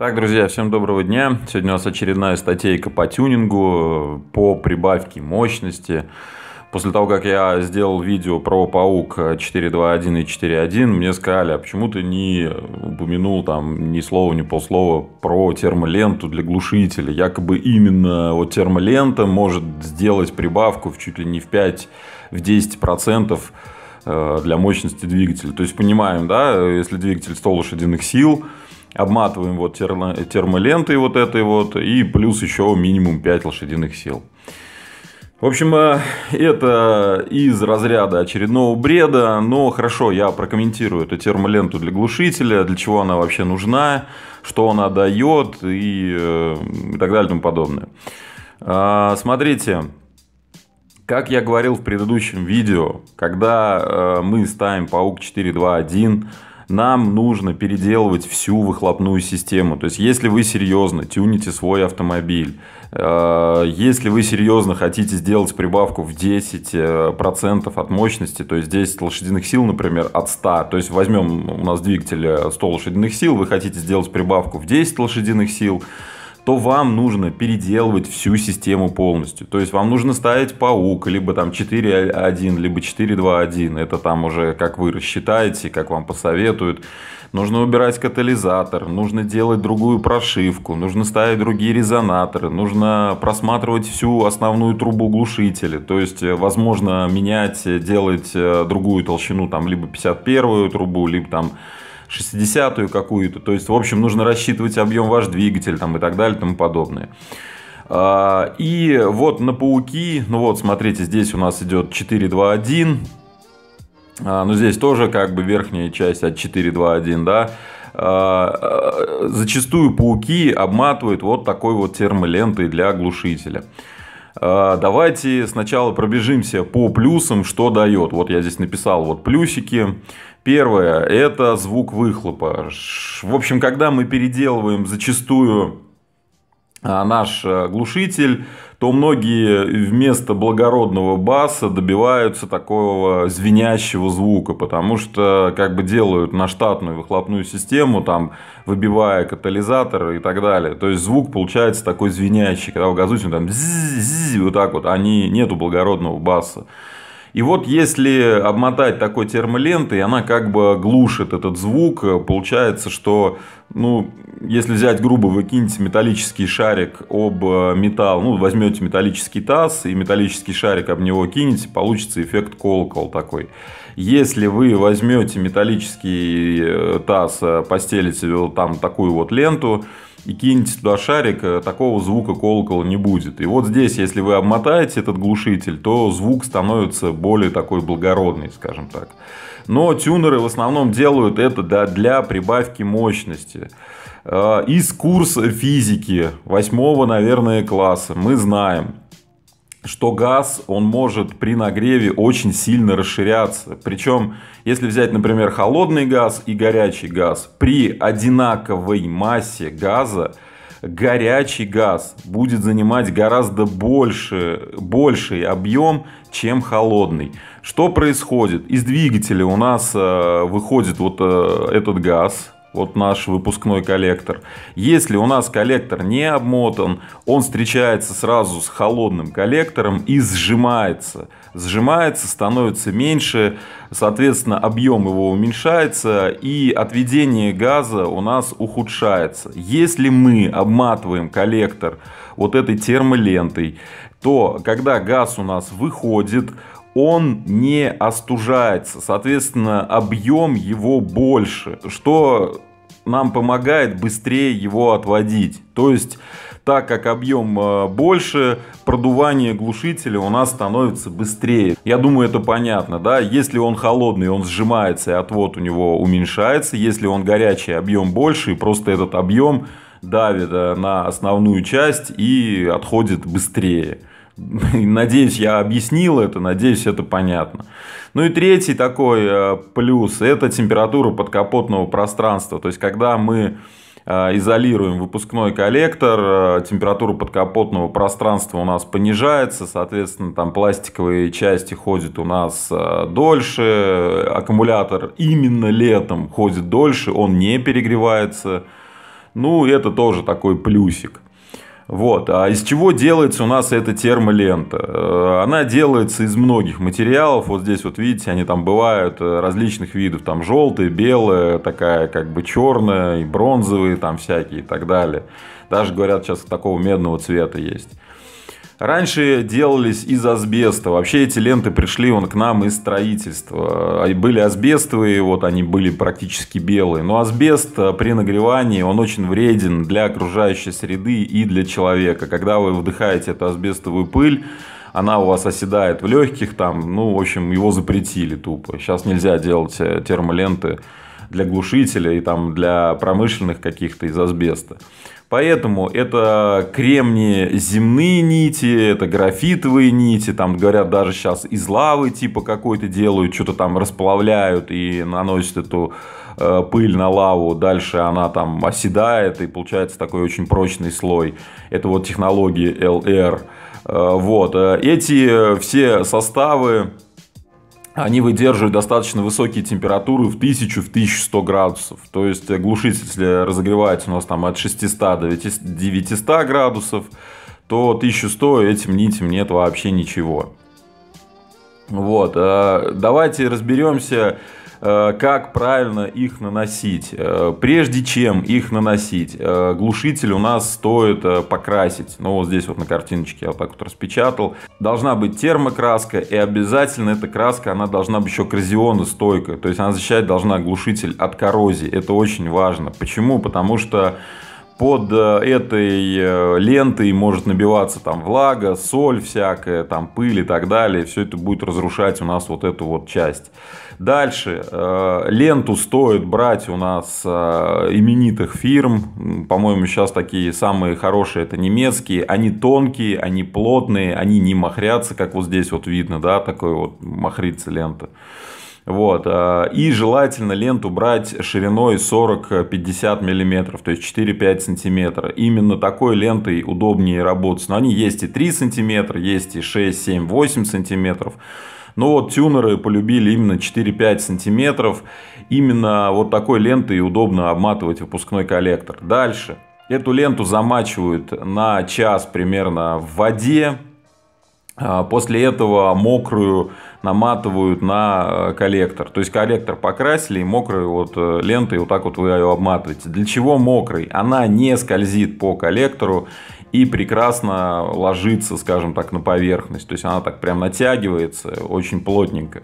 Так, друзья, всем доброго дня. Сегодня у нас очередная статейка по тюнингу, по прибавке мощности. После того, как я сделал видео про паук 4.2.1 и 4.1, мне сказали, а почему ты не упомянул там ни слова, ни полслова про термоленту для глушителя. Якобы именно вот термолента может сделать прибавку в чуть ли не в 5, в 10% э, для мощности двигателя. То есть понимаем, да, если двигатель 100 лошадиных сил, обматываем вот термо, термолентой вот этой вот, и плюс еще минимум 5 лошадиных сил. В общем, э, это из разряда очередного бреда, но хорошо, я прокомментирую эту термоленту для глушителя, для чего она вообще нужна, что она дает и, э, и так далее и тому подобное. А, смотрите, как я говорил в предыдущем видео, когда э, мы ставим паук 421, нам нужно переделывать всю выхлопную систему. То есть, если вы серьезно тюните свой автомобиль, э, если вы серьезно хотите сделать прибавку в 10% э, от мощности, то есть 10 лошадиных сил, например, от 100, то есть возьмем у нас двигатель 100 э, лошадиных сил, вы хотите сделать прибавку в 10 лошадиных сил, то вам нужно переделывать всю систему полностью. То есть вам нужно ставить паук, либо там 4.1, либо 4.2.1. Это там уже как вы рассчитаете, как вам посоветуют. Нужно убирать катализатор, нужно делать другую прошивку, нужно ставить другие резонаторы, нужно просматривать всю основную трубу глушителя. То есть, э, возможно, менять, э, делать э, другую толщину, там, либо 51-ю трубу, либо там 60-ю какую-то. То есть, в общем, нужно рассчитывать объем ваш двигатель там, и так далее и тому подобное. А, и вот на пауки, ну вот, смотрите, здесь у нас идет 4-2-1. А, ну, здесь тоже как бы верхняя часть от 4-2-1, да а, э, зачастую пауки обматывают вот такой вот термолентой для глушителя. А, давайте сначала пробежимся по плюсам, что дает. Вот я здесь написал вот плюсики. Первое – это звук выхлопа. В общем, когда мы переделываем зачастую а наш э, глушитель, то многие вместо благородного баса добиваются такого звенящего звука, потому что как бы делают на штатную выхлопную систему, там выбивая катализатор и так далее. То есть звук получается такой звенящий, когда вы газуете, там вот так вот, они а нету благородного баса. И вот если обмотать такой термолентой, она как бы глушит этот звук. Получается, что, ну, если взять грубо, вы кинете металлический шарик об э, металл, ну, возьмете металлический таз и металлический шарик об него кинете, получится эффект колокол такой. Если вы возьмете металлический э, таз, э, постелите там такую вот ленту, и кинете туда шарик, э, такого звука колокола не будет. И вот здесь, если вы обмотаете этот глушитель, то звук становится более такой благородный, скажем так. Но тюнеры в основном делают это да, для прибавки мощности. Э, из курса физики 8, наверное, класса мы знаем, что газ, он может при нагреве очень сильно расширяться. Причем, если взять, например, холодный газ и горячий газ, при одинаковой массе газа горячий газ будет занимать гораздо больше, больший объем, чем холодный. Что происходит? Из двигателя у нас э, выходит вот э, этот газ, вот наш выпускной коллектор. Если у нас коллектор не обмотан, он встречается сразу с холодным коллектором и сжимается. Сжимается, становится меньше, соответственно, объем его уменьшается и отведение газа у нас ухудшается. Если мы обматываем коллектор вот этой термолентой, то когда газ у нас выходит, он не остужается, соответственно, объем его больше, что нам помогает быстрее его отводить. То есть, так как объем э, больше, продувание глушителя у нас становится быстрее. Я думаю, это понятно, да? Если он холодный, он сжимается, и отвод у него уменьшается. Если он горячий, объем больше, и просто этот объем давит э, на основную часть и отходит быстрее. Надеюсь, я объяснил это, надеюсь, это понятно. Ну и третий такой э, плюс – это температура подкапотного пространства. То есть, когда мы э, изолируем выпускной коллектор, э, температура подкапотного пространства у нас понижается, соответственно, там пластиковые части ходят у нас дольше, аккумулятор именно летом ходит дольше, он не перегревается. Ну, это тоже такой плюсик. Вот. А из чего делается у нас эта термолента? Э, она делается из многих материалов. Вот здесь вот видите, они там бывают э, различных видов. Там желтая, белая, такая как бы черная, и бронзовые там всякие и так далее. Даже говорят сейчас такого медного цвета есть. Раньше делались из асбеста. Вообще эти ленты пришли он к нам из строительства. А, были асбестовые, вот они были практически белые. Но асбест э, при нагревании, он очень вреден для окружающей среды и для человека. Когда вы вдыхаете эту асбестовую пыль, она у вас оседает в легких, там, ну, в общем, его запретили тупо. Сейчас нельзя делать э, термоленты для глушителя и там для промышленных каких-то из асбеста. Поэтому это кремние земные нити, это графитовые нити, там говорят даже сейчас из лавы типа какой-то делают, что-то там расплавляют и наносят эту э, пыль на лаву, дальше она там оседает и получается такой очень прочный слой. Это вот технологии LR. Э, вот, э, эти все составы они выдерживают достаточно высокие температуры в 1000-1100 в градусов. То есть глушитель разогревается у нас там от 600 до 900 градусов, то 1100 этим нитям нет вообще ничего. Вот, э, давайте разберемся, Э, как правильно их наносить. Э, прежде чем их наносить, э, глушитель у нас стоит покрасить. Ну, вот здесь вот на картиночке я так вот распечатал. Должна быть термокраска, и обязательно эта краска, она должна быть еще коррозионостойкая. То есть она защищать должна глушитель от коррозии. Это очень важно. Почему? Потому что под э, этой э, лентой может набиваться там влага, соль всякая, там пыль и так далее. Все это будет разрушать у нас вот эту вот часть. Дальше. Э, ленту стоит брать у нас именитых фирм. По-моему, сейчас такие самые хорошие это немецкие. Они тонкие, они плотные, они не махрятся, как вот здесь вот видно, да, такой вот махрится лента. Вот. Э, и желательно ленту брать шириной 40-50 мм, то есть 4-5 см. Именно такой лентой удобнее работать. Но они есть и 3 см, есть и 6, 7, 8 см. Но вот тюнеры полюбили именно 4-5 сантиметров. Именно вот такой лентой удобно обматывать выпускной коллектор. Дальше. Эту ленту замачивают на час примерно в воде. А, после этого мокрую наматывают на э, коллектор. То есть коллектор покрасили и мокрой вот э, лентой вот так вот вы ее обматываете. Для чего мокрый? Она не скользит по коллектору и прекрасно ложится, скажем так, на поверхность. То есть она так прям натягивается очень плотненько.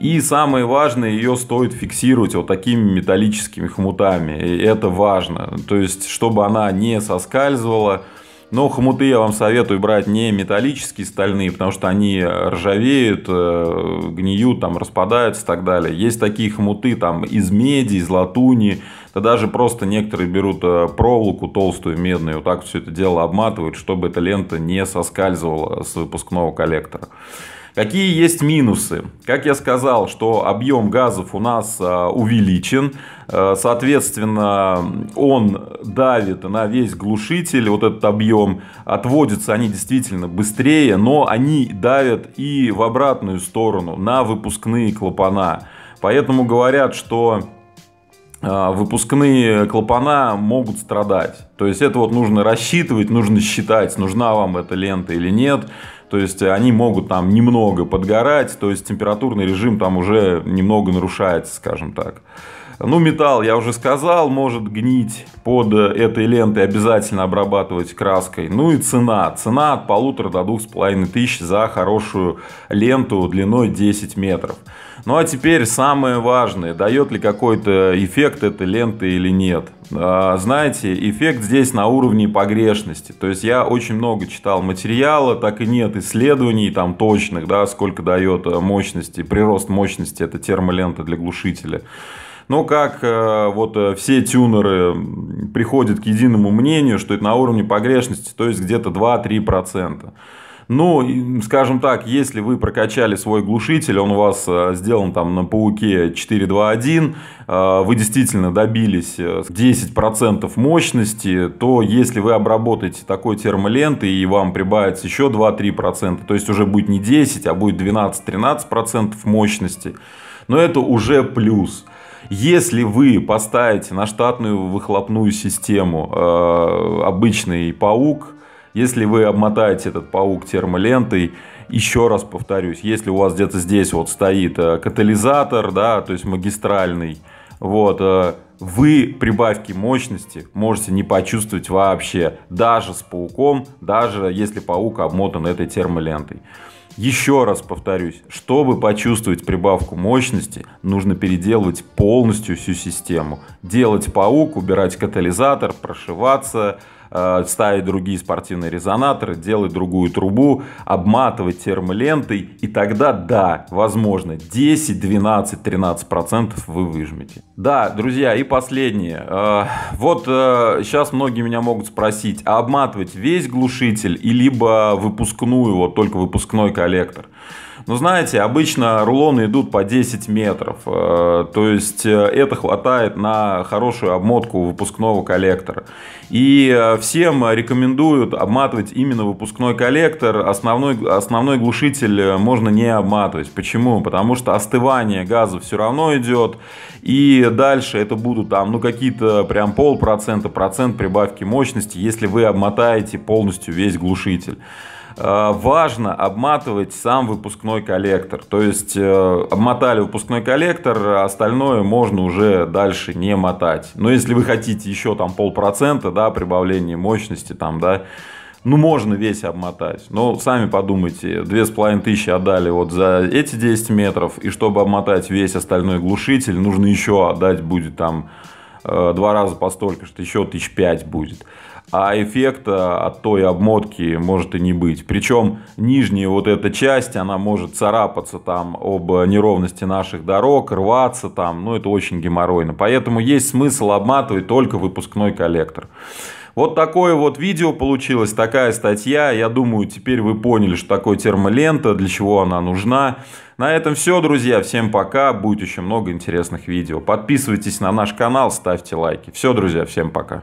И самое важное, ее стоит фиксировать вот такими металлическими хмутами, И это важно. То есть, чтобы она не соскальзывала, но ну, хомуты я вам советую брать не металлические, стальные, потому что они ржавеют, э, гниют, там распадаются и так далее. Есть такие хомуты там из меди, из латуни, да даже просто некоторые берут э, проволоку толстую, медную, вот так все это дело обматывают, чтобы эта лента не соскальзывала с выпускного коллектора. Какие есть минусы? Как я сказал, что объем газов у нас а, увеличен, э, соответственно, он давит на весь глушитель, вот этот объем, отводятся они действительно быстрее, но они давят и в обратную сторону, на выпускные клапана. Поэтому говорят, что а, выпускные клапана могут страдать. То есть это вот нужно рассчитывать, нужно считать, нужна вам эта лента или нет. То есть э, они могут там немного подгорать, то есть температурный режим там уже немного нарушается, скажем так. Ну, металл, я уже сказал, может гнить под э, этой лентой, обязательно обрабатывать краской. Ну и цена. Цена от полутора до двух с половиной тысяч за хорошую ленту длиной 10 метров. Ну а теперь самое важное, дает ли какой-то эффект эта лента или нет. А, знаете, эффект здесь на уровне погрешности. То есть я очень много читал материала, так и нет исследований там точных, да, сколько дает э, мощности, прирост мощности эта термолента для глушителя. Но как э, вот э, все тюнеры приходят к единому мнению, что это на уровне погрешности, то есть где-то 2-3%. Ну, скажем так, если вы прокачали свой глушитель, он у вас э, сделан там на пауке 4.2.1, э, вы действительно добились 10% э, мощности, то если вы обработаете такой термоленты и вам прибавится еще 2-3%, то есть уже будет не 10, а будет 12-13% мощности, но это уже плюс. Если вы поставите на штатную выхлопную систему э, обычный паук, если вы обмотаете этот паук термолентой, еще раз повторюсь, если у вас где-то здесь вот стоит э, катализатор, да, то есть магистральный, вот, э, вы прибавки мощности можете не почувствовать вообще, даже с пауком, даже если паук обмотан этой термолентой. Еще раз повторюсь, чтобы почувствовать прибавку мощности, нужно переделывать полностью всю систему. Делать паук, убирать катализатор, прошиваться, Э, ставить другие спортивные резонаторы, делать другую трубу, обматывать термолентой, и тогда, да, возможно, 10, 12, 13 процентов вы выжмете. Да, друзья, и последнее. Э, вот сейчас э, многие меня могут спросить, а обматывать весь глушитель и либо выпускную, вот только выпускной коллектор? Ну, знаете, обычно рулоны идут по 10 метров. То есть, это хватает на хорошую обмотку выпускного коллектора. И всем э, рекомендуют обматывать именно выпускной коллектор. Основной, основной глушитель э, можно не обматывать. Почему? Потому что остывание газа все равно идет. И дальше это будут там, ну, какие-то прям полпроцента, процент прибавки мощности, если вы обмотаете полностью весь глушитель. Э, важно обматывать сам выпускной коллектор. То есть э, обмотали выпускной коллектор, а остальное можно уже дальше не мотать. Но если вы хотите еще там полпроцента, да, прибавление мощности там, да, ну, можно весь обмотать. Но сами подумайте, две с половиной тысячи отдали вот за эти 10 метров, и чтобы обмотать весь остальной глушитель, нужно еще отдать будет там э, два раза по столько, что еще тысяч пять будет а эффекта от той обмотки может и не быть. Причем нижняя вот эта часть, она может царапаться там об неровности наших дорог, рваться там, ну это очень геморройно. Поэтому есть смысл обматывать только выпускной коллектор. Вот такое вот видео получилось, такая статья. Я думаю, теперь вы поняли, что такое термолента, для чего она нужна. На этом все, друзья. Всем пока. Будет еще много интересных видео. Подписывайтесь на наш канал, ставьте лайки. Все, друзья, всем пока.